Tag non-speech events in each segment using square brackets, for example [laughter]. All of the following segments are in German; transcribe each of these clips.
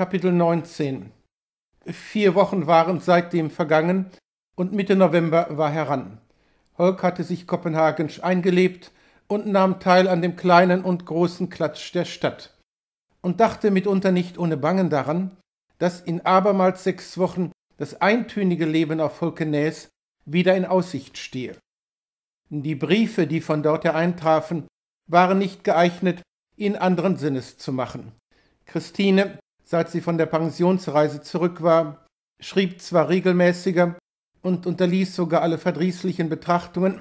Kapitel 19 Vier Wochen waren seitdem vergangen und Mitte November war heran. Holk hatte sich kopenhagensch eingelebt und nahm teil an dem kleinen und großen Klatsch der Stadt und dachte mitunter nicht ohne Bangen daran, dass in abermals sechs Wochen das eintönige Leben auf Holkenäs wieder in Aussicht stehe. Die Briefe, die von dort her eintrafen, waren nicht geeignet, ihn anderen Sinnes zu machen. Christine, seit sie von der Pensionsreise zurück war, schrieb zwar regelmäßiger und unterließ sogar alle verdrießlichen Betrachtungen,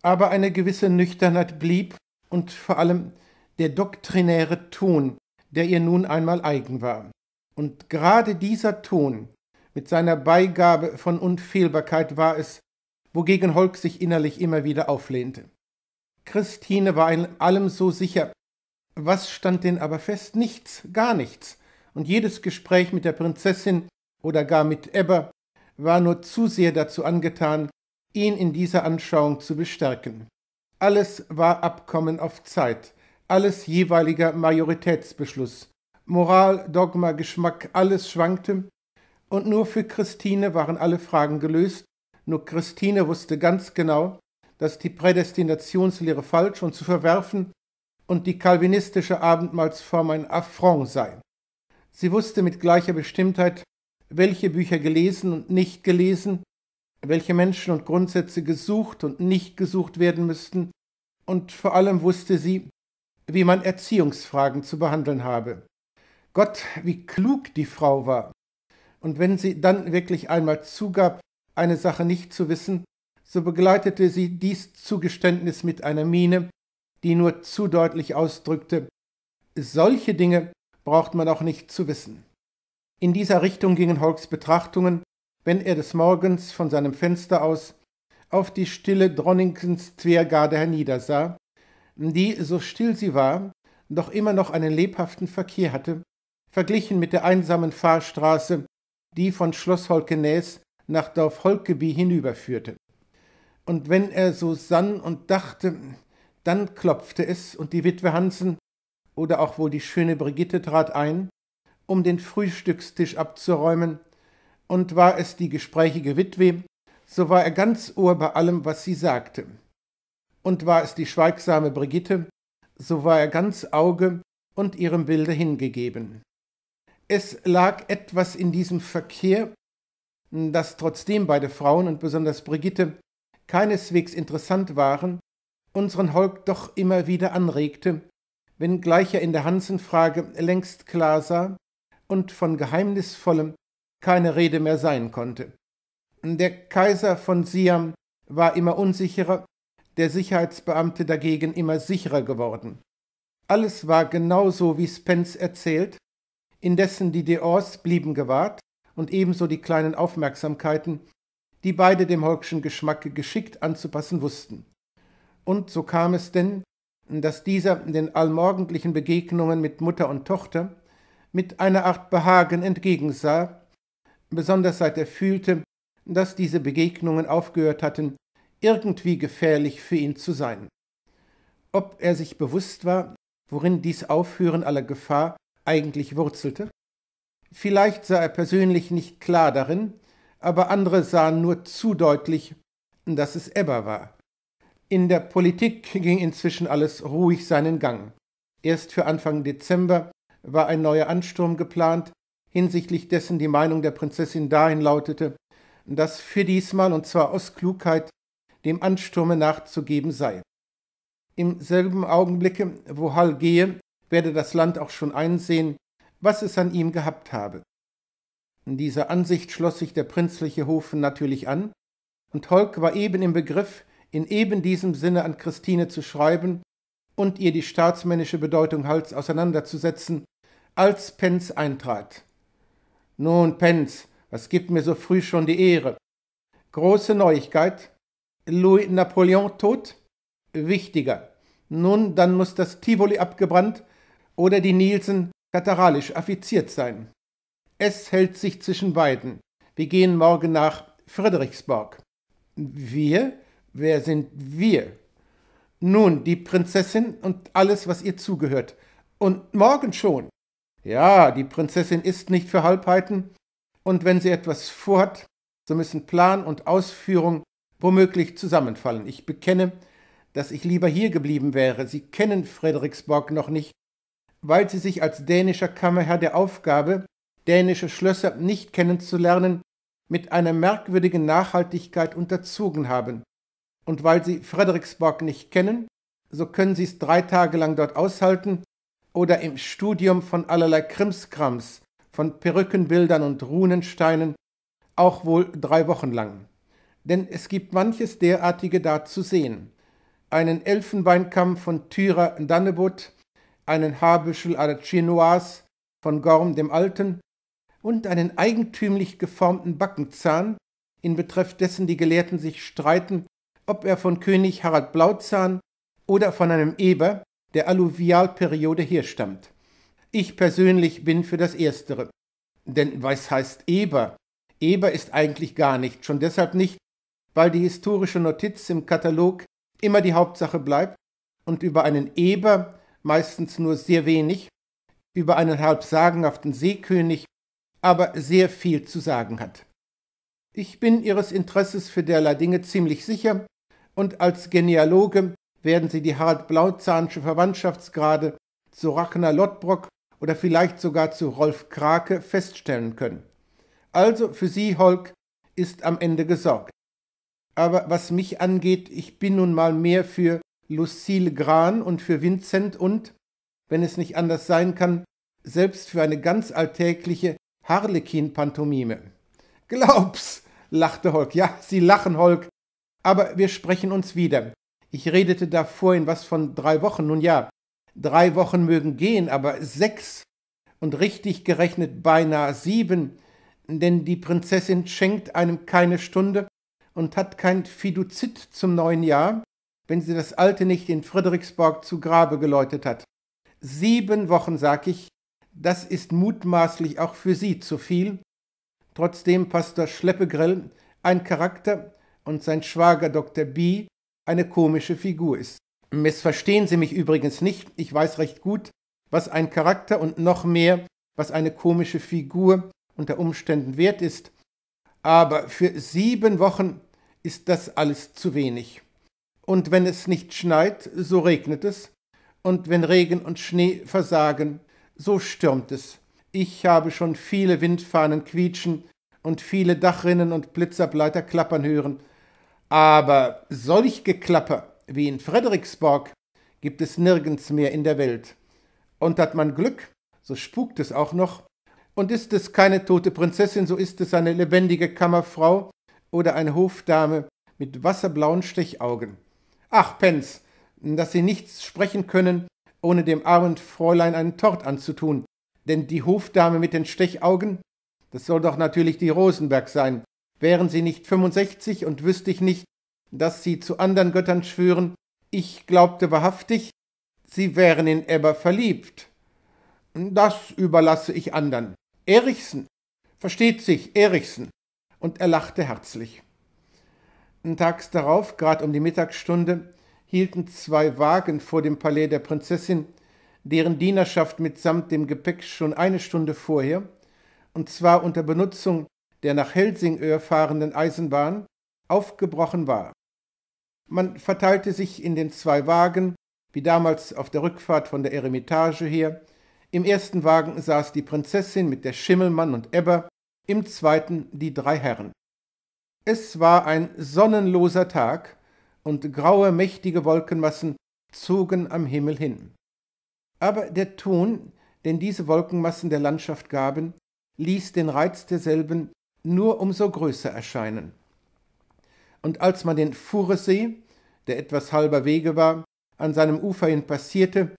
aber eine gewisse Nüchternheit blieb und vor allem der doktrinäre Ton, der ihr nun einmal eigen war. Und gerade dieser Ton mit seiner Beigabe von Unfehlbarkeit war es, wogegen Holk sich innerlich immer wieder auflehnte. Christine war in allem so sicher. Was stand denn aber fest? Nichts, gar nichts und jedes Gespräch mit der Prinzessin oder gar mit Ebba war nur zu sehr dazu angetan, ihn in dieser Anschauung zu bestärken. Alles war Abkommen auf Zeit, alles jeweiliger Majoritätsbeschluss. Moral, Dogma, Geschmack, alles schwankte, und nur für Christine waren alle Fragen gelöst, nur Christine wusste ganz genau, dass die Prädestinationslehre falsch und zu verwerfen und die calvinistische Abendmahlsform ein Affront sei. Sie wusste mit gleicher Bestimmtheit, welche Bücher gelesen und nicht gelesen, welche Menschen und Grundsätze gesucht und nicht gesucht werden müssten, und vor allem wusste sie, wie man Erziehungsfragen zu behandeln habe. Gott, wie klug die Frau war. Und wenn sie dann wirklich einmal zugab, eine Sache nicht zu wissen, so begleitete sie dies Zugeständnis mit einer Miene, die nur zu deutlich ausdrückte, solche Dinge braucht man auch nicht zu wissen. In dieser Richtung gingen Holks Betrachtungen, wenn er des Morgens von seinem Fenster aus auf die stille Dronningens Zwergarde herniedersah, die, so still sie war, doch immer noch einen lebhaften Verkehr hatte, verglichen mit der einsamen Fahrstraße, die von Schloss Holkenäs nach Dorf Holkeby hinüberführte. Und wenn er so sann und dachte, dann klopfte es, und die Witwe Hansen oder auch wohl die schöne Brigitte trat ein, um den Frühstückstisch abzuräumen, und war es die gesprächige Witwe, so war er ganz Ohr bei allem, was sie sagte. Und war es die schweigsame Brigitte, so war er ganz Auge und ihrem Bilde hingegeben. Es lag etwas in diesem Verkehr, das trotzdem beide Frauen und besonders Brigitte keineswegs interessant waren, unseren Holk doch immer wieder anregte wenngleich er in der Hansenfrage längst klar sah und von Geheimnisvollem keine Rede mehr sein konnte. Der Kaiser von Siam war immer unsicherer, der Sicherheitsbeamte dagegen immer sicherer geworden. Alles war genau so, wie Spence erzählt, indessen die Deors blieben gewahrt und ebenso die kleinen Aufmerksamkeiten, die beide dem Holkschen Geschmacke geschickt anzupassen wussten. Und so kam es denn, dass dieser in den allmorgendlichen Begegnungen mit Mutter und Tochter mit einer Art Behagen entgegensah, besonders seit er fühlte, dass diese Begegnungen aufgehört hatten, irgendwie gefährlich für ihn zu sein. Ob er sich bewusst war, worin dies Aufhören aller Gefahr eigentlich wurzelte? Vielleicht sah er persönlich nicht klar darin, aber andere sahen nur zu deutlich, dass es Ebba war. In der Politik ging inzwischen alles ruhig seinen Gang. Erst für Anfang Dezember war ein neuer Ansturm geplant, hinsichtlich dessen die Meinung der Prinzessin dahin lautete, dass für diesmal, und zwar aus Klugheit, dem Ansturme nachzugeben sei. Im selben Augenblicke, wo Hall gehe, werde das Land auch schon einsehen, was es an ihm gehabt habe. In dieser Ansicht schloss sich der prinzliche Hofen natürlich an, und Holk war eben im Begriff, in eben diesem Sinne an Christine zu schreiben und ihr die staatsmännische Bedeutung Hals auseinanderzusetzen, als Penz eintrat. Nun, Penz, was gibt mir so früh schon die Ehre? Große Neuigkeit. Louis Napoleon tot? Wichtiger. Nun, dann muss das Tivoli abgebrannt oder die Nielsen kataralisch affiziert sein. Es hält sich zwischen beiden. Wir gehen morgen nach Friedrichsborg. Wir? Wer sind wir? Nun, die Prinzessin und alles, was ihr zugehört. Und morgen schon. Ja, die Prinzessin ist nicht für Halbheiten, und wenn sie etwas vorhat, so müssen Plan und Ausführung womöglich zusammenfallen. Ich bekenne, dass ich lieber hier geblieben wäre. Sie kennen Frederiksborg noch nicht, weil sie sich als dänischer Kammerherr der Aufgabe, dänische Schlösser nicht kennenzulernen, mit einer merkwürdigen Nachhaltigkeit unterzogen haben. Und weil Sie Frederiksborg nicht kennen, so können Sie es drei Tage lang dort aushalten oder im Studium von allerlei Krimskrams, von Perückenbildern und Runensteinen, auch wohl drei Wochen lang. Denn es gibt manches derartige da zu sehen. Einen Elfenbeinkamm von Thyra Dannebut, einen Haarbüschel à la Chinoise von Gorm dem Alten und einen eigentümlich geformten Backenzahn, in betreff dessen die Gelehrten sich streiten, ob er von König Harald Blauzahn oder von einem Eber der Alluvialperiode herstammt. Ich persönlich bin für das Erstere. Denn was heißt Eber? Eber ist eigentlich gar nicht, schon deshalb nicht, weil die historische Notiz im Katalog immer die Hauptsache bleibt und über einen Eber meistens nur sehr wenig, über einen halb sagenhaften Seekönig aber sehr viel zu sagen hat. Ich bin Ihres Interesses für derlei Dinge ziemlich sicher, und als Genealoge werden sie die Harald Blauzahnsche Verwandtschaftsgrade zu Ragnar Lottbrock oder vielleicht sogar zu Rolf Krake feststellen können. Also für Sie, Holk, ist am Ende gesorgt. Aber was mich angeht, ich bin nun mal mehr für Lucille Gran und für Vincent und, wenn es nicht anders sein kann, selbst für eine ganz alltägliche Harlekin-Pantomime. Glaub's, lachte Holk. Ja, Sie lachen, Holk, aber wir sprechen uns wieder. Ich redete da vorhin was von drei Wochen. Nun ja, drei Wochen mögen gehen, aber sechs und richtig gerechnet beinahe sieben, denn die Prinzessin schenkt einem keine Stunde und hat kein Fiduzit zum neuen Jahr, wenn sie das alte nicht in Frederiksborg zu Grabe geläutet hat. Sieben Wochen, sag ich, das ist mutmaßlich auch für sie zu viel. Trotzdem Pastor Schleppegrill, ein Charakter, und sein Schwager Dr. B eine komische Figur ist. Missverstehen Sie mich übrigens nicht, ich weiß recht gut, was ein Charakter und noch mehr, was eine komische Figur unter Umständen wert ist, aber für sieben Wochen ist das alles zu wenig. Und wenn es nicht schneit, so regnet es, und wenn Regen und Schnee versagen, so stürmt es. Ich habe schon viele Windfahnen quietschen und viele Dachrinnen und Blitzerbleiter klappern hören, aber solch Geklapper wie in Frederiksborg gibt es nirgends mehr in der Welt. Und hat man Glück, so spukt es auch noch. Und ist es keine tote Prinzessin, so ist es eine lebendige Kammerfrau oder eine Hofdame mit wasserblauen Stechaugen. Ach, Penz, dass Sie nichts sprechen können, ohne dem armen Fräulein einen Tort anzutun. Denn die Hofdame mit den Stechaugen, das soll doch natürlich die Rosenberg sein, wären sie nicht 65 und wüsste ich nicht, dass sie zu anderen Göttern schwören, ich glaubte wahrhaftig, sie wären in Ebber verliebt. Das überlasse ich anderen. Erichsen, versteht sich, Erichsen. Und er lachte herzlich. Tags darauf, gerade um die Mittagsstunde, hielten zwei Wagen vor dem Palais der Prinzessin, deren Dienerschaft mitsamt dem Gepäck schon eine Stunde vorher, und zwar unter Benutzung der nach Helsingöhr fahrenden Eisenbahn aufgebrochen war. Man verteilte sich in den zwei Wagen, wie damals auf der Rückfahrt von der Eremitage her. Im ersten Wagen saß die Prinzessin mit der Schimmelmann und Ebber, im zweiten die drei Herren. Es war ein sonnenloser Tag, und graue, mächtige Wolkenmassen zogen am Himmel hin. Aber der Ton, den diese Wolkenmassen der Landschaft gaben, ließ den Reiz derselben nur umso größer erscheinen. Und als man den Furessee, der etwas halber Wege war, an seinem Ufer hin passierte,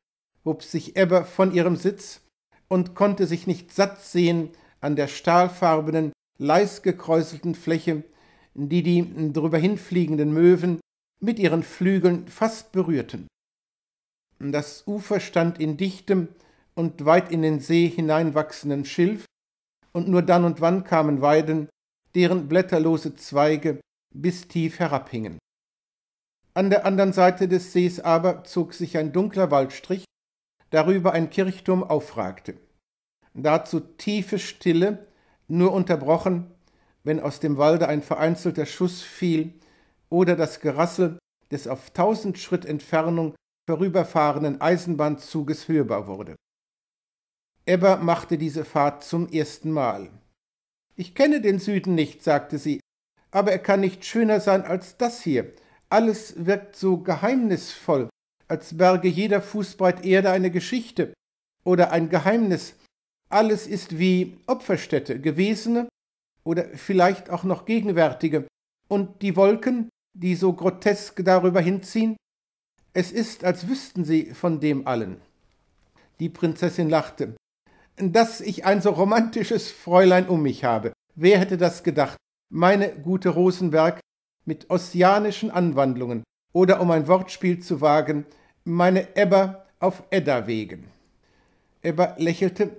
hob sich Ebbe von ihrem Sitz und konnte sich nicht satt sehen an der stahlfarbenen, leis gekräuselten Fläche, die die drüber hinfliegenden Möwen mit ihren Flügeln fast berührten. Das Ufer stand in dichtem und weit in den See hineinwachsenden Schilf, und nur dann und wann kamen Weiden, deren blätterlose Zweige bis tief herabhingen. An der anderen Seite des Sees aber zog sich ein dunkler Waldstrich, darüber ein Kirchturm aufragte. Dazu tiefe Stille, nur unterbrochen, wenn aus dem Walde ein vereinzelter Schuss fiel oder das Gerassel des auf tausend Schritt Entfernung vorüberfahrenden Eisenbahnzuges hörbar wurde. Ebba machte diese Fahrt zum ersten Mal. Ich kenne den Süden nicht, sagte sie, aber er kann nicht schöner sein als das hier. Alles wirkt so geheimnisvoll, als berge jeder Fußbreit Erde eine Geschichte oder ein Geheimnis. Alles ist wie Opferstätte, gewesene oder vielleicht auch noch gegenwärtige. Und die Wolken, die so grotesk darüber hinziehen, es ist, als wüssten sie von dem allen. Die Prinzessin lachte dass ich ein so romantisches Fräulein um mich habe. Wer hätte das gedacht? Meine gute Rosenberg mit ossianischen Anwandlungen oder um ein Wortspiel zu wagen, meine Ebba auf Edda wegen. Ebba lächelte,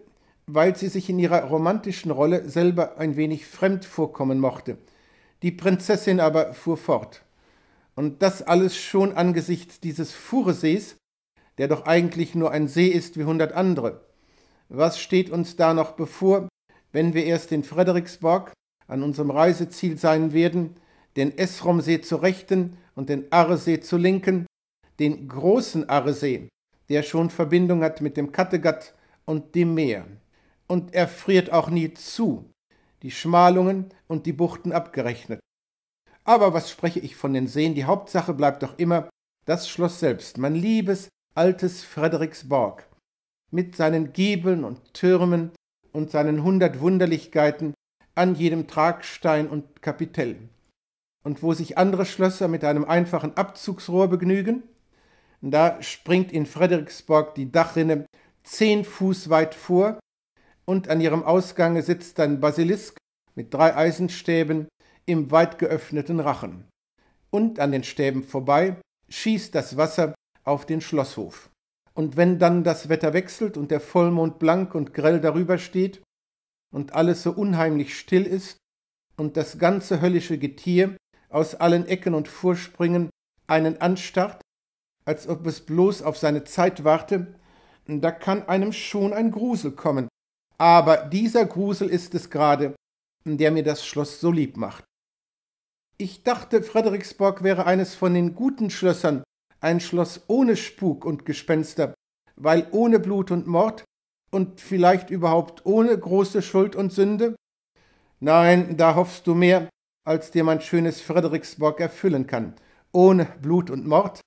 weil sie sich in ihrer romantischen Rolle selber ein wenig fremd vorkommen mochte. Die Prinzessin aber fuhr fort. Und das alles schon angesichts dieses Furesees, der doch eigentlich nur ein See ist wie hundert andere was steht uns da noch bevor, wenn wir erst in Frederiksborg an unserem Reiseziel sein werden, den Esromsee zur rechten und den Arresee zur linken, den großen Arresee, der schon Verbindung hat mit dem Kattegat und dem Meer. Und er friert auch nie zu, die Schmalungen und die Buchten abgerechnet. Aber was spreche ich von den Seen? Die Hauptsache bleibt doch immer das Schloss selbst, mein liebes altes Frederiksborg mit seinen Giebeln und Türmen und seinen hundert Wunderlichkeiten an jedem Tragstein und Kapitell. Und wo sich andere Schlösser mit einem einfachen Abzugsrohr begnügen, da springt in Frederiksborg die Dachrinne zehn Fuß weit vor und an ihrem Ausgange sitzt ein Basilisk mit drei Eisenstäben im weit geöffneten Rachen. Und an den Stäben vorbei schießt das Wasser auf den Schlosshof. Und wenn dann das Wetter wechselt und der Vollmond blank und grell darüber steht und alles so unheimlich still ist und das ganze höllische Getier aus allen Ecken und Vorspringen einen anstarrt, als ob es bloß auf seine Zeit warte, da kann einem schon ein Grusel kommen. Aber dieser Grusel ist es gerade, der mir das Schloss so lieb macht. Ich dachte, Frederiksborg wäre eines von den guten Schlössern, ein Schloss ohne Spuk und Gespenster, weil ohne Blut und Mord und vielleicht überhaupt ohne große Schuld und Sünde? Nein, da hoffst du mehr, als dir mein schönes Frederiksborg erfüllen kann. Ohne Blut und Mord?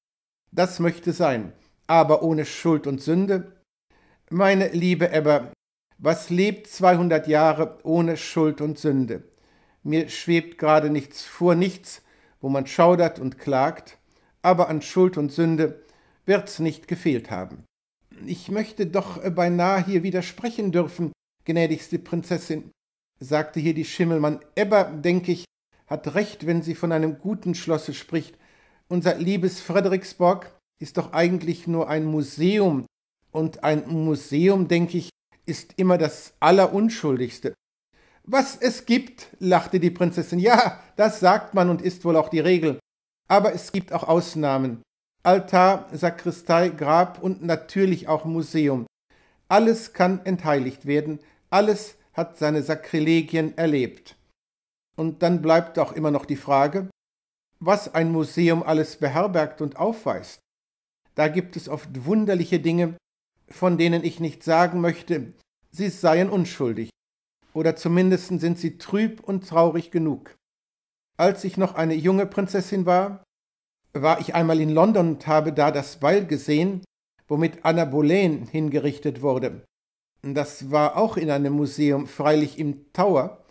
Das möchte sein, aber ohne Schuld und Sünde? Meine liebe Ebba, was lebt 200 Jahre ohne Schuld und Sünde? Mir schwebt gerade nichts vor, nichts, wo man schaudert und klagt aber an Schuld und Sünde wird's nicht gefehlt haben. Ich möchte doch äh, beinahe hier widersprechen dürfen, gnädigste Prinzessin, sagte hier die Schimmelmann. Ebba, denke ich, hat recht, wenn sie von einem guten Schlosse spricht. Unser liebes Frederiksborg ist doch eigentlich nur ein Museum, und ein Museum, denke ich, ist immer das Allerunschuldigste. Was es gibt, lachte die Prinzessin. Ja, das sagt man und ist wohl auch die Regel. Aber es gibt auch Ausnahmen. Altar, Sakristei, Grab und natürlich auch Museum. Alles kann entheiligt werden, alles hat seine Sakrilegien erlebt. Und dann bleibt auch immer noch die Frage, was ein Museum alles beherbergt und aufweist. Da gibt es oft wunderliche Dinge, von denen ich nicht sagen möchte, sie seien unschuldig, oder zumindest sind sie trüb und traurig genug. Als ich noch eine junge Prinzessin war, war ich einmal in London und habe da das Beil gesehen, womit Anna Boleyn hingerichtet wurde. Das war auch in einem Museum, freilich im Tower,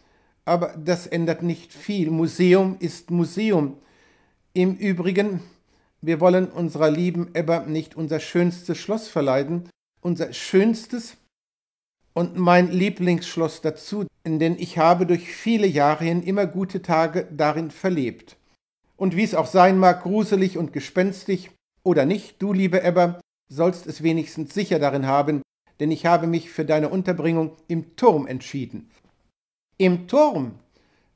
aber das ändert nicht viel. Museum ist Museum. Im Übrigen, wir wollen unserer lieben Ebba nicht unser schönstes Schloss verleiden. Unser schönstes und mein Lieblingsschloss dazu, denn ich habe durch viele Jahre hin immer gute Tage darin verlebt. Und wie es auch sein mag, gruselig und gespenstig oder nicht, du, liebe Ebber, sollst es wenigstens sicher darin haben, denn ich habe mich für deine Unterbringung im Turm entschieden. Im Turm?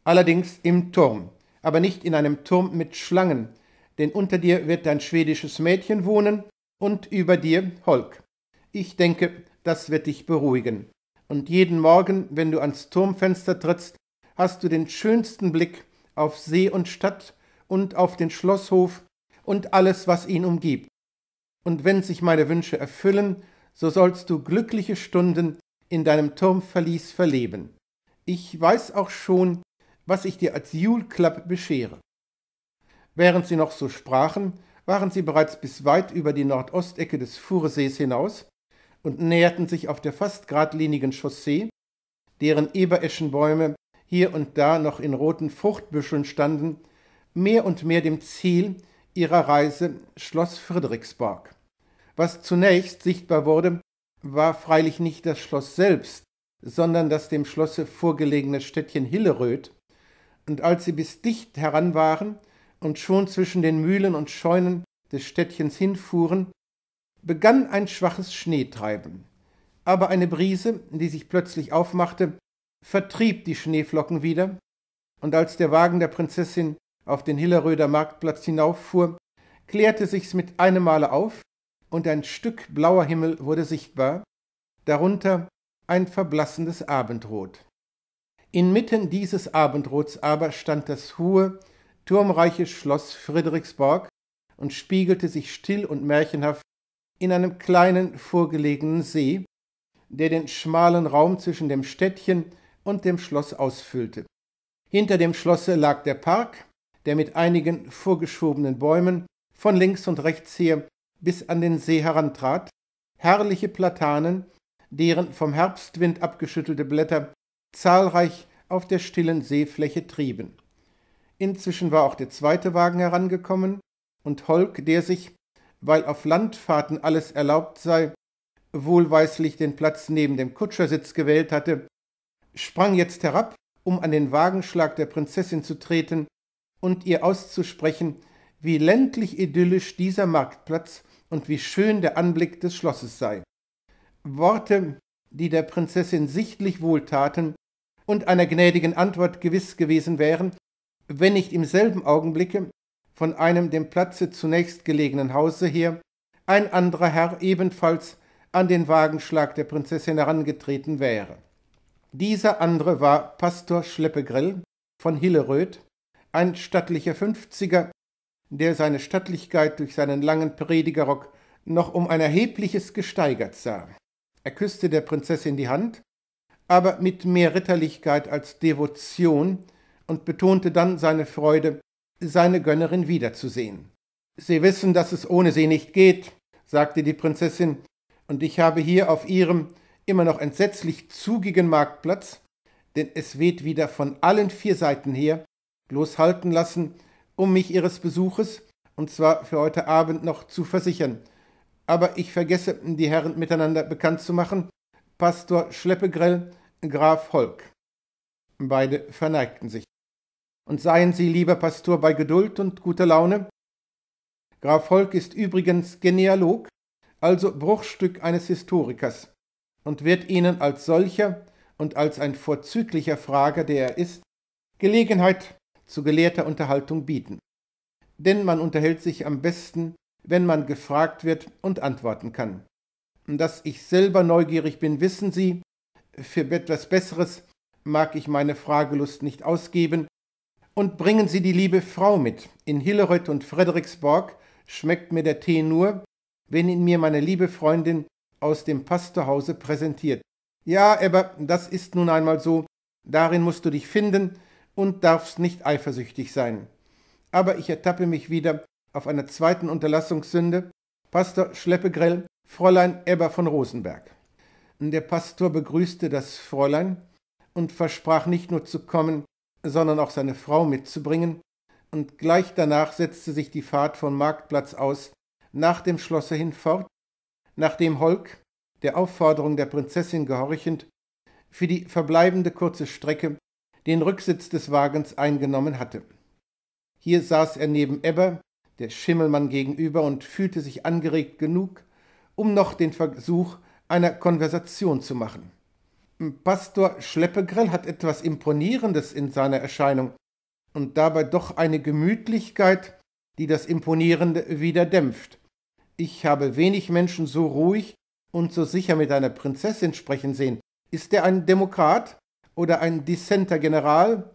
Allerdings im Turm, aber nicht in einem Turm mit Schlangen, denn unter dir wird dein schwedisches Mädchen wohnen und über dir Holk. Ich denke, das wird dich beruhigen. Und jeden Morgen, wenn du ans Turmfenster trittst, hast du den schönsten Blick auf See und Stadt und auf den Schlosshof und alles, was ihn umgibt. Und wenn sich meine Wünsche erfüllen, so sollst du glückliche Stunden in deinem Turmverlies verleben. Ich weiß auch schon, was ich dir als Julklapp beschere. Während sie noch so sprachen, waren sie bereits bis weit über die Nordostecke des Fuhrsees hinaus und näherten sich auf der fast geradlinigen Chaussee, deren Ebereschenbäume hier und da noch in roten Fruchtbüscheln standen, mehr und mehr dem Ziel ihrer Reise Schloss Friedrichsborg. Was zunächst sichtbar wurde, war freilich nicht das Schloss selbst, sondern das dem Schlosse vorgelegene Städtchen Hilleröd, und als sie bis dicht heran waren und schon zwischen den Mühlen und Scheunen des Städtchens hinfuhren, begann ein schwaches Schneetreiben, aber eine Brise, die sich plötzlich aufmachte, vertrieb die Schneeflocken wieder, und als der Wagen der Prinzessin auf den Hilleröder Marktplatz hinauffuhr, klärte sich's mit einem Male auf, und ein Stück blauer Himmel wurde sichtbar, darunter ein verblassendes Abendrot. Inmitten dieses Abendrots aber stand das hohe, turmreiche Schloss Friedrichsborg und spiegelte sich still und märchenhaft in einem kleinen vorgelegenen See, der den schmalen Raum zwischen dem Städtchen und dem Schloss ausfüllte. Hinter dem Schlosse lag der Park, der mit einigen vorgeschobenen Bäumen von links und rechts her bis an den See herantrat, herrliche Platanen, deren vom Herbstwind abgeschüttelte Blätter zahlreich auf der stillen Seefläche trieben. Inzwischen war auch der zweite Wagen herangekommen, und Holk, der sich, weil auf Landfahrten alles erlaubt sei, wohlweislich den Platz neben dem Kutschersitz gewählt hatte, sprang jetzt herab, um an den Wagenschlag der Prinzessin zu treten und ihr auszusprechen, wie ländlich idyllisch dieser Marktplatz und wie schön der Anblick des Schlosses sei. Worte, die der Prinzessin sichtlich wohltaten und einer gnädigen Antwort gewiss gewesen wären, wenn nicht im selben Augenblicke von einem dem Platze zunächst gelegenen Hause her ein anderer Herr ebenfalls an den Wagenschlag der Prinzessin herangetreten wäre. Dieser andere war Pastor Schleppegrill von Hilleröd, ein stattlicher Fünfziger, der seine Stattlichkeit durch seinen langen Predigerrock noch um ein erhebliches gesteigert sah. Er küßte der Prinzessin die Hand, aber mit mehr Ritterlichkeit als Devotion und betonte dann seine Freude seine Gönnerin wiederzusehen. Sie wissen, dass es ohne sie nicht geht, sagte die Prinzessin, und ich habe hier auf ihrem immer noch entsetzlich zugigen Marktplatz, denn es weht wieder von allen vier Seiten her, bloß halten lassen, um mich ihres Besuches, und zwar für heute Abend noch zu versichern. Aber ich vergesse, die Herren miteinander bekannt zu machen, Pastor Schleppegrell, Graf Holk. Beide verneigten sich und seien Sie, lieber Pastor, bei Geduld und guter Laune. Graf Volk ist übrigens Genealog, also Bruchstück eines Historikers, und wird Ihnen als solcher und als ein vorzüglicher Frager, der er ist, Gelegenheit zu gelehrter Unterhaltung bieten. Denn man unterhält sich am besten, wenn man gefragt wird und antworten kann. Dass ich selber neugierig bin, wissen Sie, für etwas Besseres mag ich meine Fragelust nicht ausgeben, und bringen Sie die liebe Frau mit. In Hilleröd und Frederiksborg schmeckt mir der Tee nur, wenn ihn mir meine liebe Freundin aus dem Pastorhause präsentiert. Ja, aber das ist nun einmal so, darin musst du dich finden und darfst nicht eifersüchtig sein. Aber ich ertappe mich wieder auf einer zweiten Unterlassungssünde, Pastor Schleppegrell, Fräulein Ebba von Rosenberg. Der Pastor begrüßte das Fräulein und versprach nicht nur zu kommen, sondern auch seine Frau mitzubringen, und gleich danach setzte sich die Fahrt vom Marktplatz aus nach dem Schlosse hin fort, nachdem Holk, der Aufforderung der Prinzessin gehorchend, für die verbleibende kurze Strecke den Rücksitz des Wagens eingenommen hatte. Hier saß er neben Ebber, der Schimmelmann gegenüber, und fühlte sich angeregt genug, um noch den Versuch einer Konversation zu machen. Pastor Schleppegrell hat etwas Imponierendes in seiner Erscheinung und dabei doch eine Gemütlichkeit, die das Imponierende wieder dämpft. Ich habe wenig Menschen so ruhig und so sicher mit einer Prinzessin sprechen sehen. Ist er ein Demokrat oder ein dissenter General?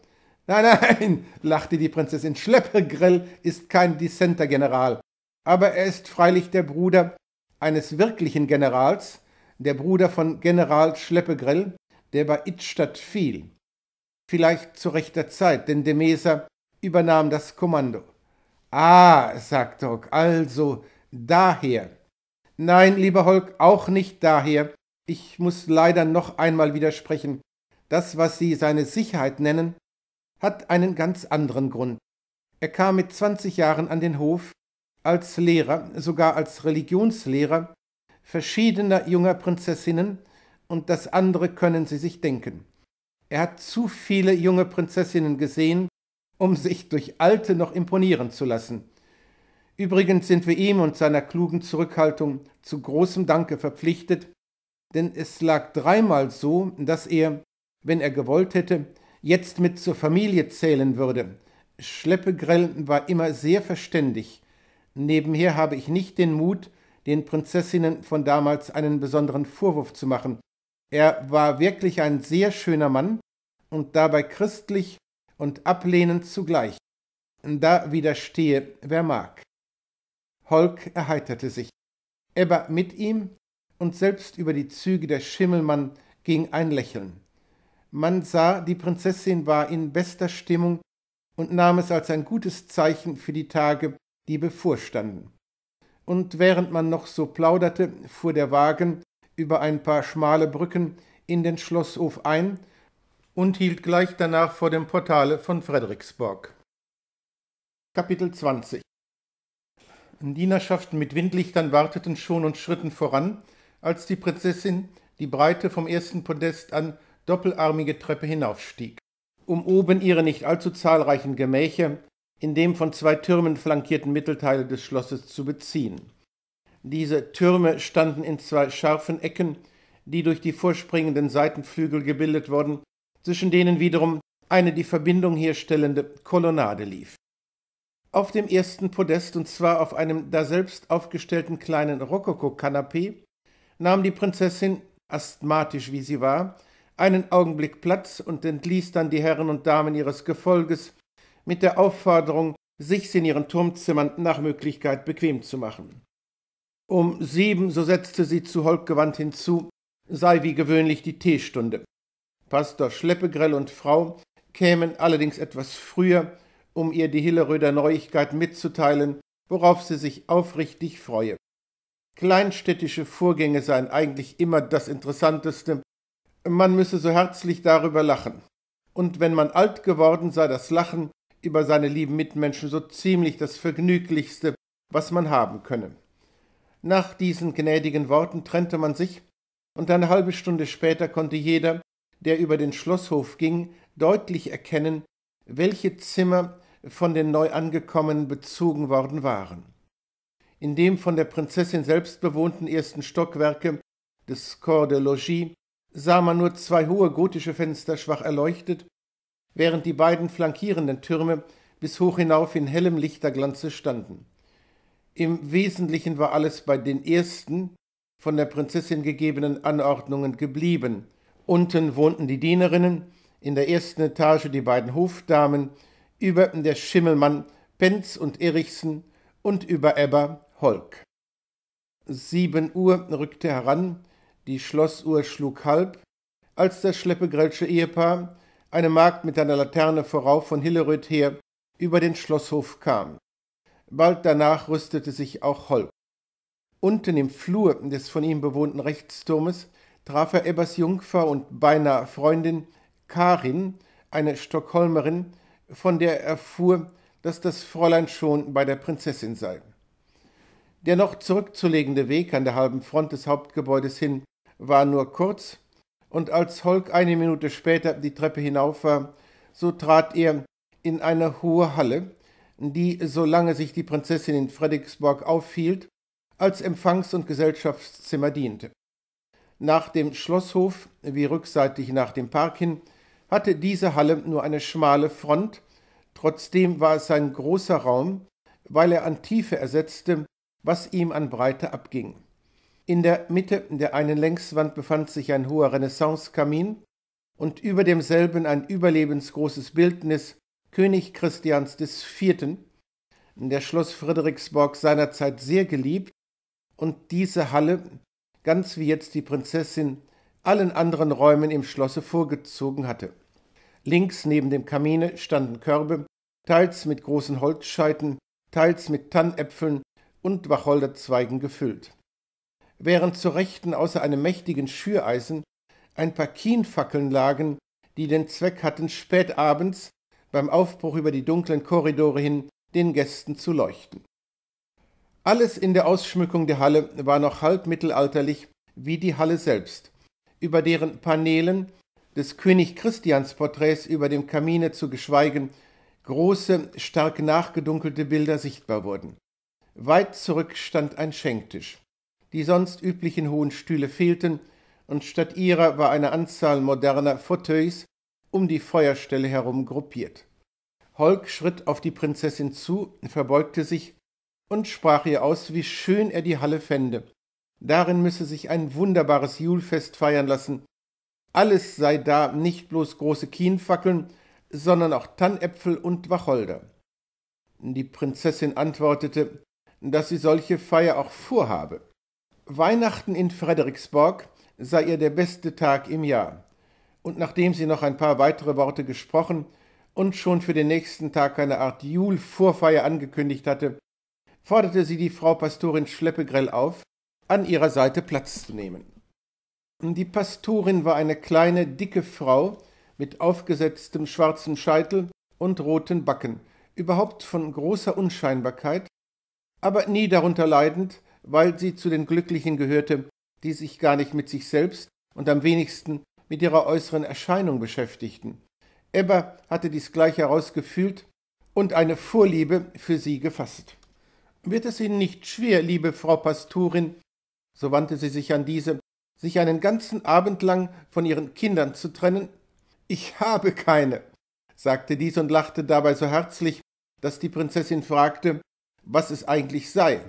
Nein, [laughs] nein, lachte die Prinzessin. Schleppegrell ist kein dissenter General, aber er ist freilich der Bruder eines wirklichen Generals, der Bruder von General Schleppegrell, der bei Idstadt fiel. Vielleicht zu rechter Zeit, denn Demeser übernahm das Kommando. Ah, sagte Hock, also daher. Nein, lieber Holk, auch nicht daher. Ich muss leider noch einmal widersprechen. Das, was Sie seine Sicherheit nennen, hat einen ganz anderen Grund. Er kam mit zwanzig Jahren an den Hof, als Lehrer, sogar als Religionslehrer, verschiedener junger Prinzessinnen und das andere können Sie sich denken. Er hat zu viele junge Prinzessinnen gesehen, um sich durch alte noch imponieren zu lassen. Übrigens sind wir ihm und seiner klugen Zurückhaltung zu großem Danke verpflichtet, denn es lag dreimal so, dass er, wenn er gewollt hätte, jetzt mit zur Familie zählen würde. Schleppegrell war immer sehr verständig. Nebenher habe ich nicht den Mut, den Prinzessinnen von damals einen besonderen Vorwurf zu machen. Er war wirklich ein sehr schöner Mann und dabei christlich und ablehnend zugleich. Da widerstehe, wer mag. Holk erheiterte sich, Ebba mit ihm, und selbst über die Züge der Schimmelmann ging ein Lächeln. Man sah, die Prinzessin war in bester Stimmung und nahm es als ein gutes Zeichen für die Tage, die bevorstanden und während man noch so plauderte, fuhr der Wagen über ein paar schmale Brücken in den Schlosshof ein und hielt gleich danach vor dem Portale von Frederiksborg. Kapitel 20 Dienerschaften mit Windlichtern warteten schon und schritten voran, als die Prinzessin die breite vom ersten Podest an doppelarmige Treppe hinaufstieg. Um oben ihre nicht allzu zahlreichen Gemächer in dem von zwei Türmen flankierten Mittelteil des Schlosses zu beziehen. Diese Türme standen in zwei scharfen Ecken, die durch die vorspringenden Seitenflügel gebildet wurden, zwischen denen wiederum eine die Verbindung herstellende Kolonnade lief. Auf dem ersten Podest, und zwar auf einem daselbst aufgestellten kleinen Rokoko-Kanapee, nahm die Prinzessin, asthmatisch wie sie war, einen Augenblick Platz und entließ dann die Herren und Damen ihres Gefolges mit der Aufforderung, sich's in ihren Turmzimmern nach Möglichkeit bequem zu machen. Um sieben, so setzte sie zu Holkgewand hinzu, sei wie gewöhnlich die Teestunde. Pastor Schleppegrell und Frau kämen allerdings etwas früher, um ihr die Hilleröder Neuigkeit mitzuteilen, worauf sie sich aufrichtig freue. Kleinstädtische Vorgänge seien eigentlich immer das Interessanteste, man müsse so herzlich darüber lachen. Und wenn man alt geworden sei, das Lachen über seine lieben Mitmenschen so ziemlich das Vergnüglichste, was man haben könne. Nach diesen gnädigen Worten trennte man sich, und eine halbe Stunde später konnte jeder, der über den Schlosshof ging, deutlich erkennen, welche Zimmer von den Neuangekommenen bezogen worden waren. In dem von der Prinzessin selbst bewohnten ersten Stockwerke des Corps de Logis sah man nur zwei hohe gotische Fenster schwach erleuchtet während die beiden flankierenden Türme bis hoch hinauf in hellem Lichterglanze standen. Im Wesentlichen war alles bei den ersten von der Prinzessin gegebenen Anordnungen geblieben. Unten wohnten die Dienerinnen, in der ersten Etage die beiden Hofdamen, über der Schimmelmann Penz und Erichsen und über Eber Holk. Sieben Uhr rückte heran, die Schlossuhr schlug halb, als das schleppegrelsche Ehepaar eine Magd mit einer Laterne vorauf von Hilleröd her, über den Schlosshof kam. Bald danach rüstete sich auch Holk. Unten im Flur des von ihm bewohnten Rechtsturmes traf er Ebbers Jungfer und beinahe Freundin Karin, eine Stockholmerin, von der er erfuhr, dass das Fräulein schon bei der Prinzessin sei. Der noch zurückzulegende Weg an der halben Front des Hauptgebäudes hin war nur kurz, und als Holk eine Minute später die Treppe hinauf war, so trat er in eine hohe Halle, die, solange sich die Prinzessin in Frederiksborg aufhielt, als Empfangs- und Gesellschaftszimmer diente. Nach dem Schlosshof, wie rückseitig nach dem Park hin, hatte diese Halle nur eine schmale Front, trotzdem war es ein großer Raum, weil er an Tiefe ersetzte, was ihm an Breite abging. In der Mitte der einen Längswand befand sich ein hoher Renaissance-Kamin und über demselben ein überlebensgroßes Bildnis König Christians IV., der Schloss Frederiksborg seinerzeit sehr geliebt und diese Halle, ganz wie jetzt die Prinzessin, allen anderen Räumen im Schlosse vorgezogen hatte. Links neben dem Kamine standen Körbe, teils mit großen Holzscheiten, teils mit Tannäpfeln und Wacholderzweigen gefüllt während zur Rechten außer einem mächtigen Schüreisen ein paar Kienfackeln lagen, die den Zweck hatten, spät abends beim Aufbruch über die dunklen Korridore hin den Gästen zu leuchten. Alles in der Ausschmückung der Halle war noch halb mittelalterlich wie die Halle selbst, über deren Paneelen des König Christians Porträts über dem Kamine zu geschweigen, große, stark nachgedunkelte Bilder sichtbar wurden. Weit zurück stand ein Schenktisch. Die sonst üblichen hohen Stühle fehlten, und statt ihrer war eine Anzahl moderner Fauteuils um die Feuerstelle herum gruppiert. Holk schritt auf die Prinzessin zu, verbeugte sich und sprach ihr aus, wie schön er die Halle fände. Darin müsse sich ein wunderbares Julfest feiern lassen. Alles sei da, nicht bloß große Kienfackeln, sondern auch Tannäpfel und Wacholder. Die Prinzessin antwortete, dass sie solche Feier auch vorhabe. Weihnachten in Frederiksborg sei ihr der beste Tag im Jahr. Und nachdem sie noch ein paar weitere Worte gesprochen und schon für den nächsten Tag eine Art Julvorfeier angekündigt hatte, forderte sie die Frau Pastorin Schleppegrell auf, an ihrer Seite Platz zu nehmen. Die Pastorin war eine kleine, dicke Frau mit aufgesetztem schwarzen Scheitel und roten Backen, überhaupt von großer Unscheinbarkeit, aber nie darunter leidend, weil sie zu den Glücklichen gehörte, die sich gar nicht mit sich selbst und am wenigsten mit ihrer äußeren Erscheinung beschäftigten. Ebba hatte dies gleich herausgefühlt und eine Vorliebe für sie gefasst. Wird es Ihnen nicht schwer, liebe Frau Pastorin, so wandte sie sich an diese, sich einen ganzen Abend lang von ihren Kindern zu trennen? Ich habe keine, sagte dies und lachte dabei so herzlich, dass die Prinzessin fragte, was es eigentlich sei.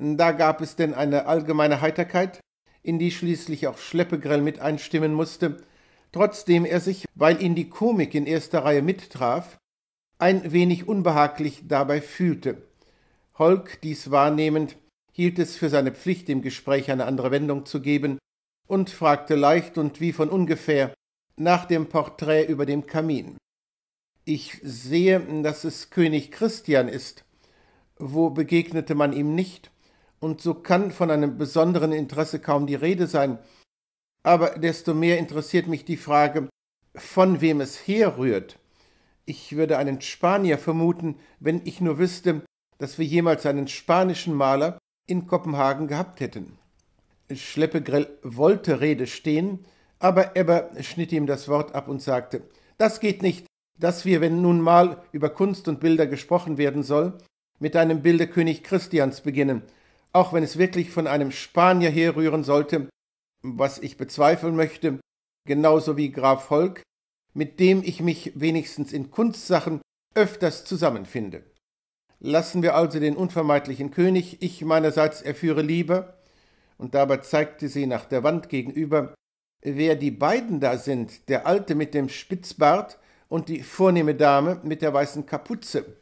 Da gab es denn eine allgemeine Heiterkeit, in die schließlich auch Schleppegrell mit einstimmen musste, trotzdem er sich, weil ihn die Komik in erster Reihe mittraf, ein wenig unbehaglich dabei fühlte. Holk, dies wahrnehmend, hielt es für seine Pflicht, dem Gespräch eine andere Wendung zu geben und fragte leicht und wie von ungefähr nach dem Porträt über dem Kamin. Ich sehe, dass es König Christian ist. Wo begegnete man ihm nicht? und so kann von einem besonderen Interesse kaum die Rede sein. Aber desto mehr interessiert mich die Frage, von wem es herrührt. Ich würde einen Spanier vermuten, wenn ich nur wüsste, dass wir jemals einen spanischen Maler in Kopenhagen gehabt hätten. Schleppegrell wollte Rede stehen, aber Eber schnitt ihm das Wort ab und sagte, das geht nicht, dass wir, wenn nun mal über Kunst und Bilder gesprochen werden soll, mit einem Bilde König Christians beginnen, auch wenn es wirklich von einem Spanier herrühren sollte, was ich bezweifeln möchte, genauso wie Graf Holk, mit dem ich mich wenigstens in Kunstsachen öfters zusammenfinde. Lassen wir also den unvermeidlichen König, ich meinerseits erführe lieber, und dabei zeigte sie nach der Wand gegenüber, wer die beiden da sind, der Alte mit dem Spitzbart und die vornehme Dame mit der weißen Kapuze.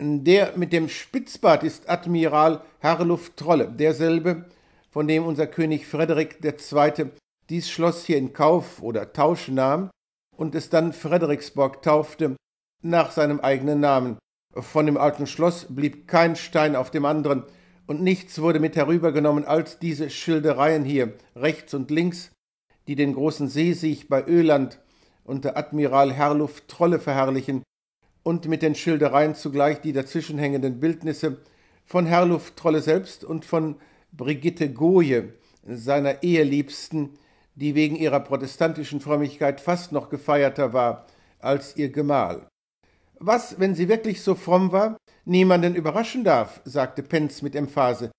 Der mit dem Spitzbart ist Admiral Herluf Trolle, derselbe, von dem unser König Frederik II. dies Schloss hier in Kauf oder Tausch nahm und es dann Frederiksborg taufte nach seinem eigenen Namen. Von dem alten Schloss blieb kein Stein auf dem anderen, und nichts wurde mit herübergenommen als diese Schildereien hier, rechts und links, die den großen Seesieg bei Öland unter Admiral Herluf Trolle verherrlichen, und mit den Schildereien zugleich die dazwischenhängenden Bildnisse von Herluf Trolle selbst und von Brigitte Goje, seiner Eheliebsten, die wegen ihrer protestantischen Frömmigkeit fast noch gefeierter war als ihr Gemahl. Was, wenn sie wirklich so fromm war, niemanden überraschen darf, sagte Penz mit Emphase,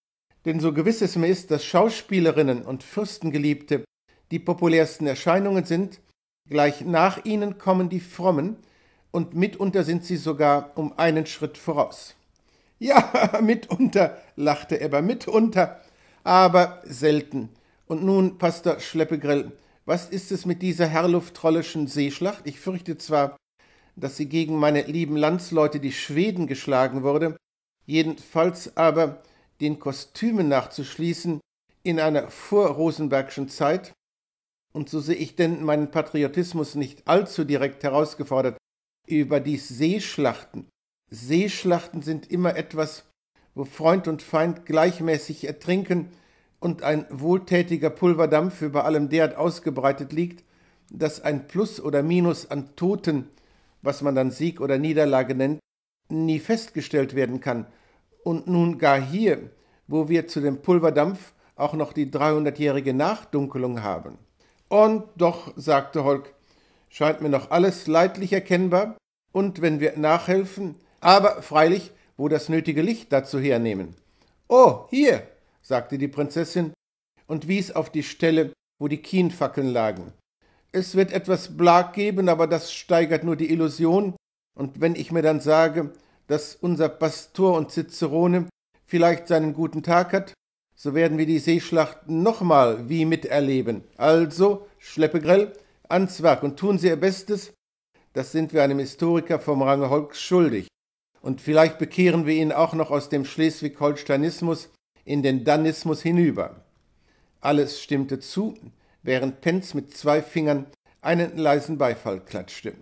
denn so gewiss es mir ist, dass Schauspielerinnen und Fürstengeliebte die populärsten Erscheinungen sind, gleich nach ihnen kommen die Frommen, und mitunter sind sie sogar um einen Schritt voraus. [laughs] Ja, mitunter, lachte Ebber, mitunter, aber selten. Und nun, Pastor Schleppegrill, was ist es mit dieser herlufttrollischen Seeschlacht? Ich fürchte zwar, dass sie gegen meine lieben Landsleute, die Schweden, geschlagen wurde, jedenfalls aber den Kostümen nachzuschließen in einer vorrosenbergschen Zeit, und so sehe ich denn meinen Patriotismus nicht allzu direkt herausgefordert, über die Seeschlachten. Seeschlachten sind immer etwas, wo Freund und Feind gleichmäßig ertrinken und ein wohltätiger Pulverdampf über allem derart ausgebreitet liegt, dass ein Plus oder Minus an Toten, was man dann Sieg oder Niederlage nennt, nie festgestellt werden kann. Und nun gar hier, wo wir zu dem Pulverdampf auch noch die 300-jährige Nachdunkelung haben. Und doch, sagte Holk, scheint mir noch alles leidlich erkennbar und wenn wir nachhelfen, aber freilich, wo das nötige Licht dazu hernehmen. Oh, hier, sagte die Prinzessin und wies auf die Stelle, wo die Kienfackeln lagen. Es wird etwas Blag geben, aber das steigert nur die Illusion, und wenn ich mir dann sage, dass unser Pastor und Cicerone vielleicht seinen guten Tag hat, so werden wir die Seeschlacht nochmal wie miterleben. Also, Schleppegrell, ans Werk und tun Sie Ihr Bestes, das sind wir einem Historiker vom Range Holz schuldig. Und vielleicht bekehren wir ihn auch noch aus dem Schleswig-Holsteinismus in den Danismus hinüber. Alles stimmte zu, während Penz mit zwei Fingern einen leisen Beifall klatschte.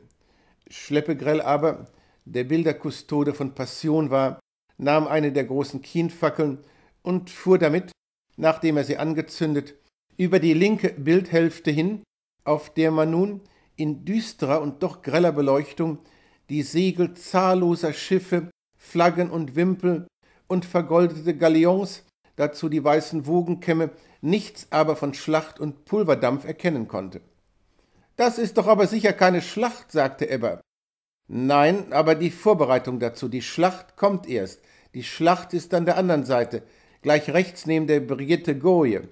Schleppegrell aber, der Bilderkustode von Passion war, nahm eine der großen Kienfackeln und fuhr damit, nachdem er sie angezündet, über die linke Bildhälfte hin auf der man nun in düsterer und doch greller Beleuchtung die Segel zahlloser Schiffe, Flaggen und Wimpel und vergoldete Galeons, dazu die weißen Wogenkämme, nichts aber von Schlacht und Pulverdampf erkennen konnte. Das ist doch aber sicher keine Schlacht, sagte Ebber. Nein, aber die Vorbereitung dazu. Die Schlacht kommt erst. Die Schlacht ist an der anderen Seite, gleich rechts neben der Brigitte Goje.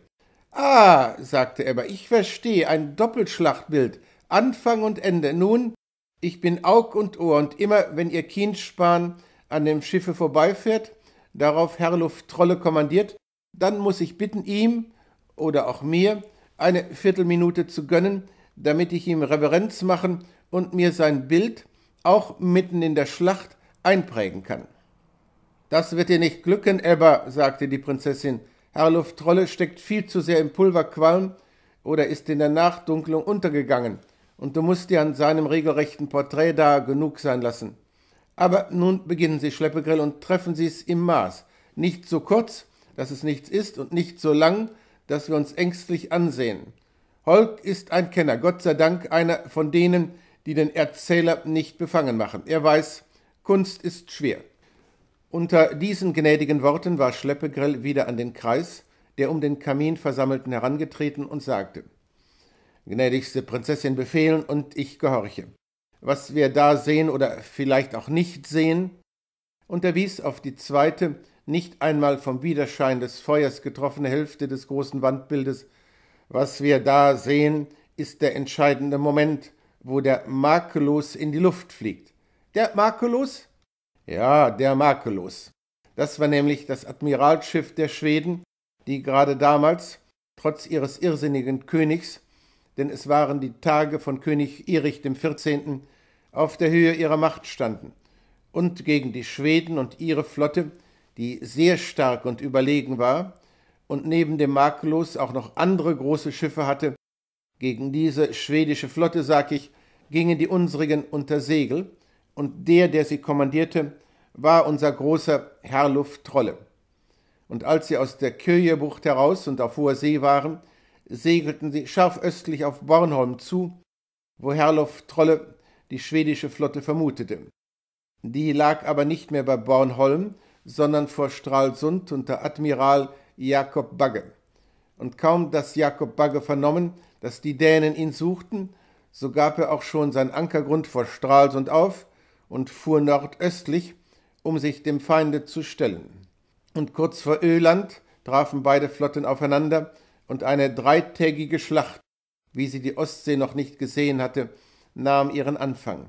Ah, sagte Ebba, ich verstehe, ein Doppelschlachtbild, Anfang und Ende. Nun, ich bin Aug und Ohr, und immer, wenn ihr Kienspan an dem Schiffe vorbeifährt, darauf Herrluft Trolle kommandiert, dann muss ich bitten, ihm oder auch mir eine Viertelminute zu gönnen, damit ich ihm Reverenz machen und mir sein Bild auch mitten in der Schlacht einprägen kann. Das wird dir nicht glücken, Ebba, sagte die Prinzessin, Herluftrolle steckt viel zu sehr im Pulverqualm oder ist in der Nachdunklung untergegangen und du musst dir an seinem regelrechten Porträt da genug sein lassen. Aber nun beginnen Sie, Schleppegrill, und treffen Sie es im Maß. Nicht so kurz, dass es nichts ist, und nicht so lang, dass wir uns ängstlich ansehen. Holk ist ein Kenner, Gott sei Dank einer von denen, die den Erzähler nicht befangen machen. Er weiß, Kunst ist schwer. Unter diesen gnädigen Worten war Schleppegrill wieder an den Kreis der um den Kamin versammelten herangetreten und sagte Gnädigste Prinzessin befehlen, und ich gehorche. Was wir da sehen oder vielleicht auch nicht sehen, und er wies auf die zweite, nicht einmal vom Widerschein des Feuers getroffene Hälfte des großen Wandbildes, was wir da sehen, ist der entscheidende Moment, wo der makellos in die Luft fliegt. Der makellos ja, der Makelus. Das war nämlich das Admiralschiff der Schweden, die gerade damals, trotz ihres irrsinnigen Königs, denn es waren die Tage von König Erich XIV., auf der Höhe ihrer Macht standen und gegen die Schweden und ihre Flotte, die sehr stark und überlegen war und neben dem Makelus auch noch andere große Schiffe hatte, gegen diese schwedische Flotte, sag ich, gingen die unsrigen unter Segel, und der, der sie kommandierte, war unser großer Herr Luft Trolle. Und als sie aus der Kirjebucht heraus und auf hoher See waren, segelten sie scharf östlich auf Bornholm zu, wo Herlof Trolle die schwedische Flotte vermutete. Die lag aber nicht mehr bei Bornholm, sondern vor Stralsund unter Admiral Jakob Bagge. Und kaum, dass Jakob Bagge vernommen, dass die Dänen ihn suchten, so gab er auch schon sein Ankergrund vor Stralsund auf und fuhr nordöstlich, um sich dem Feinde zu stellen. Und kurz vor Öland trafen beide Flotten aufeinander und eine dreitägige Schlacht, wie sie die Ostsee noch nicht gesehen hatte, nahm ihren Anfang.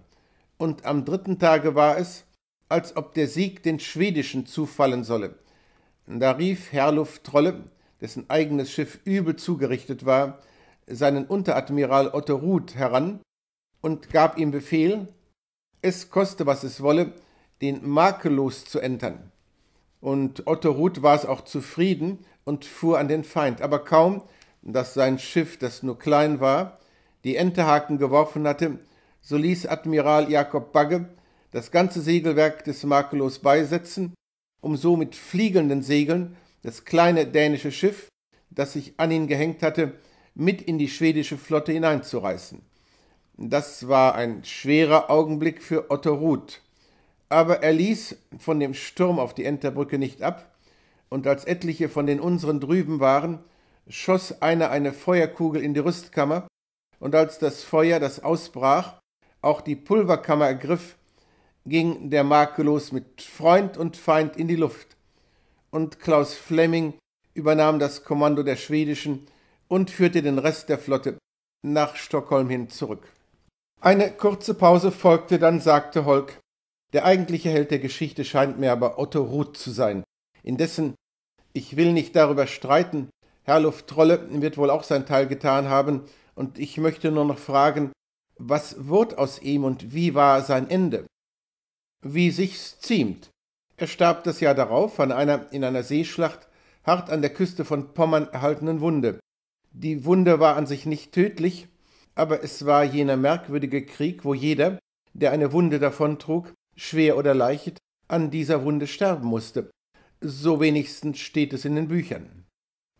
Und am dritten Tage war es, als ob der Sieg den Schwedischen zufallen solle. Da rief Herluf Trolle, dessen eigenes Schiff übel zugerichtet war, seinen Unteradmiral Otto Ruth heran und gab ihm Befehl, es koste, was es wolle, den makellos zu entern. Und Otto Ruth war es auch zufrieden und fuhr an den Feind. Aber kaum, dass sein Schiff, das nur klein war, die Entehaken geworfen hatte, so ließ Admiral Jakob Bagge das ganze Segelwerk des makellos beisetzen, um so mit fliegenden Segeln das kleine dänische Schiff, das sich an ihn gehängt hatte, mit in die schwedische Flotte hineinzureißen. Das war ein schwerer Augenblick für Otto Ruth. Aber er ließ von dem Sturm auf die Enterbrücke nicht ab, und als etliche von den unseren drüben waren, schoss einer eine Feuerkugel in die Rüstkammer, und als das Feuer, das ausbrach, auch die Pulverkammer ergriff, ging der makellos mit Freund und Feind in die Luft. Und Klaus Flemming übernahm das Kommando der schwedischen und führte den Rest der Flotte nach Stockholm hin zurück. Eine kurze Pause folgte, dann sagte Holk, der eigentliche Held der Geschichte scheint mir aber Otto Ruth zu sein. Indessen, ich will nicht darüber streiten, Herr Trolle wird wohl auch sein Teil getan haben, und ich möchte nur noch fragen, was wurde aus ihm und wie war sein Ende? Wie sich's ziemt. Er starb das Jahr darauf an einer in einer Seeschlacht hart an der Küste von Pommern erhaltenen Wunde. Die Wunde war an sich nicht tödlich, aber es war jener merkwürdige Krieg, wo jeder, der eine Wunde davontrug, schwer oder leicht, an dieser Wunde sterben musste. So wenigstens steht es in den Büchern.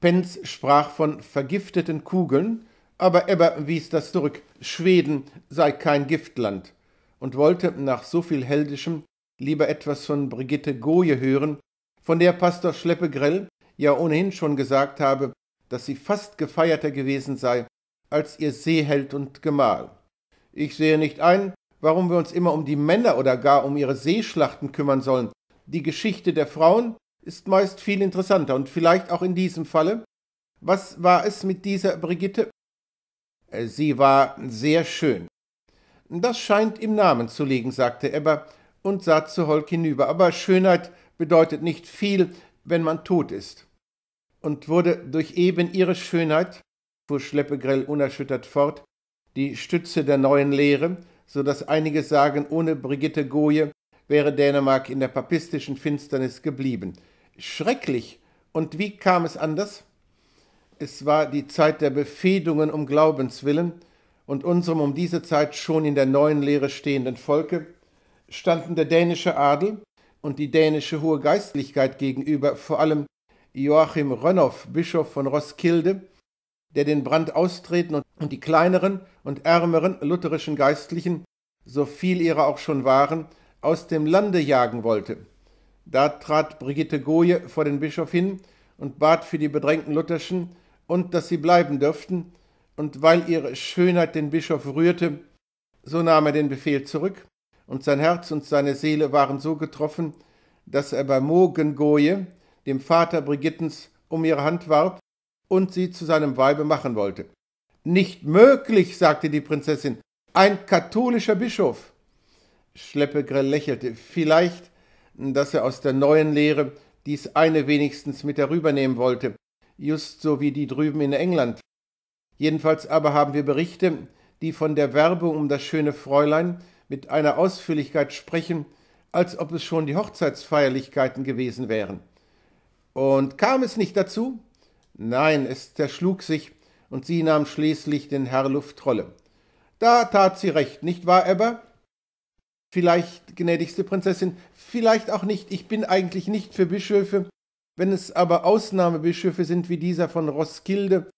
Penz sprach von vergifteten Kugeln, aber Ebber wies das zurück. Schweden sei kein Giftland und wollte nach so viel Heldischem lieber etwas von Brigitte Goje hören, von der Pastor Schleppegrell ja ohnehin schon gesagt habe, dass sie fast gefeierter gewesen sei als ihr Seeheld und Gemahl. Ich sehe nicht ein, warum wir uns immer um die Männer oder gar um ihre Seeschlachten kümmern sollen. Die Geschichte der Frauen ist meist viel interessanter und vielleicht auch in diesem Falle. Was war es mit dieser Brigitte? Äh, sie war sehr schön. Das scheint im Namen zu liegen, sagte Ebba und sah zu Holk hinüber, aber Schönheit bedeutet nicht viel, wenn man tot ist. Und wurde durch eben ihre Schönheit fuhr Schleppegrell unerschüttert fort, die Stütze der neuen Lehre, so dass einige sagen, ohne Brigitte Goje wäre Dänemark in der papistischen Finsternis geblieben. Schrecklich! Und wie kam es anders? Es war die Zeit der Befehdungen um Glaubenswillen, und unserem um diese Zeit schon in der neuen Lehre stehenden Volke standen der dänische Adel und die dänische hohe Geistlichkeit gegenüber, vor allem Joachim Rönnow, Bischof von Roskilde, der den Brand austreten und die kleineren und ärmeren lutherischen Geistlichen, so viel ihrer auch schon waren, aus dem Lande jagen wollte. Da trat Brigitte Goje vor den Bischof hin und bat für die bedrängten Lutherschen und dass sie bleiben dürften, und weil ihre Schönheit den Bischof rührte, so nahm er den Befehl zurück, und sein Herz und seine Seele waren so getroffen, dass er bei Mogen Goje, dem Vater Brigittens, um ihre Hand warb und sie zu seinem Weibe machen wollte. Nicht möglich, sagte die Prinzessin, ein katholischer Bischof. Schleppegrell lächelte, vielleicht, dass er aus der neuen Lehre dies eine wenigstens mit herübernehmen wollte, just so wie die drüben in England. Jedenfalls aber haben wir Berichte, die von der Werbung um das schöne Fräulein mit einer Ausführlichkeit sprechen, als ob es schon die Hochzeitsfeierlichkeiten gewesen wären. Und kam es nicht dazu? Nein, es zerschlug sich, und sie nahm schließlich den Herr Luftrolle. Da tat sie recht, nicht wahr, Ebba? Vielleicht, gnädigste Prinzessin, vielleicht auch nicht. Ich bin eigentlich nicht für Bischöfe. Wenn es aber Ausnahmebischöfe sind wie dieser von Roskilde,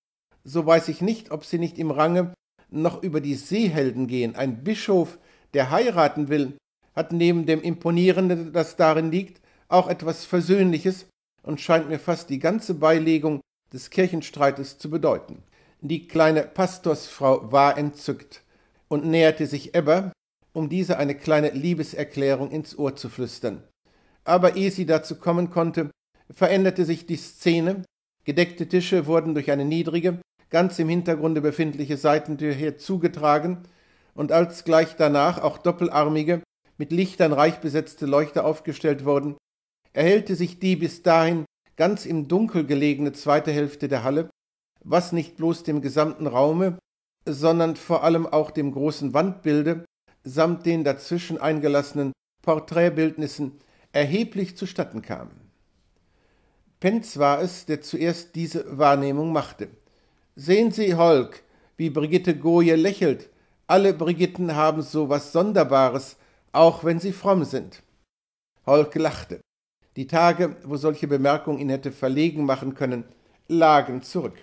so weiß ich nicht, ob sie nicht im Range noch über die Seehelden gehen. Ein Bischof, der heiraten will, hat neben dem Imponierenden, das darin liegt, auch etwas Versöhnliches und scheint mir fast die ganze Beilegung des Kirchenstreites zu bedeuten. Die kleine Pastorsfrau war entzückt und näherte sich Ebber, um diese eine kleine Liebeserklärung ins Ohr zu flüstern. Aber ehe sie dazu kommen konnte, veränderte sich die Szene, gedeckte Tische wurden durch eine niedrige, ganz im Hintergrunde befindliche Seitentür her zugetragen, und als gleich danach auch doppelarmige, mit Lichtern reich besetzte Leuchter aufgestellt wurden, erhellte sich die bis dahin ganz im Dunkel gelegene zweite Hälfte der Halle, was nicht bloß dem gesamten Raume, sondern vor allem auch dem großen Wandbilde samt den dazwischen eingelassenen Porträtbildnissen erheblich zustatten kam. Penz war es, der zuerst diese Wahrnehmung machte. Sehen Sie, Holk, wie Brigitte Goje lächelt. Alle Brigitten haben so was Sonderbares, auch wenn sie fromm sind. Holk lachte. Die Tage, wo solche Bemerkungen ihn hätte verlegen machen können, lagen zurück.